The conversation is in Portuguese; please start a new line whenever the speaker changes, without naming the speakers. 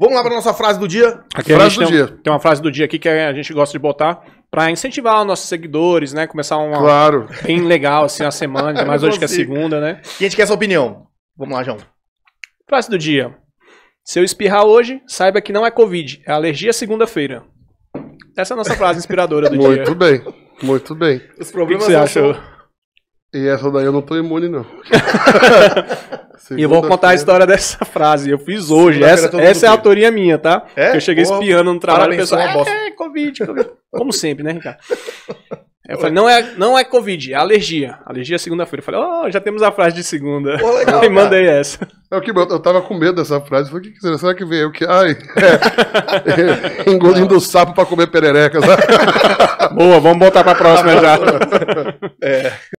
Vamos lá para nossa frase do dia? Aqui frase do tem, dia. Tem uma frase do dia aqui que a gente gosta de botar para incentivar os nossos seguidores, né? Começar um claro. bem legal assim a semana, é mas hoje que é segunda, né? E a gente quer essa opinião. Vamos lá, João. Frase do dia. Se eu espirrar hoje, saiba que não é Covid, é alergia segunda-feira. Essa é a nossa frase inspiradora do muito dia. Muito
bem, muito bem. Os problemas o que, que você achou? achou? E essa daí eu não tô imune, não.
Segunda eu vou contar feira. a história
dessa frase. Eu fiz hoje. essa, é
essa é a
autoria minha, tá? É? Eu cheguei Porra, espiando no trabalho e pessoal. É, é,
Covid, Covid. Como sempre, né, Ricardo? Eu falei, não é, não é Covid, é alergia. Alergia é segunda-feira. Eu falei,
oh, já temos a frase de segunda. Pô, legal, e mandei cara. essa. Eu, é que, eu tava com medo dessa frase. Eu falei, o que será? Será que veio? Que, ai, é, é, engolindo o sapo pra comer pererecas. Boa, vamos botar pra próxima já. é.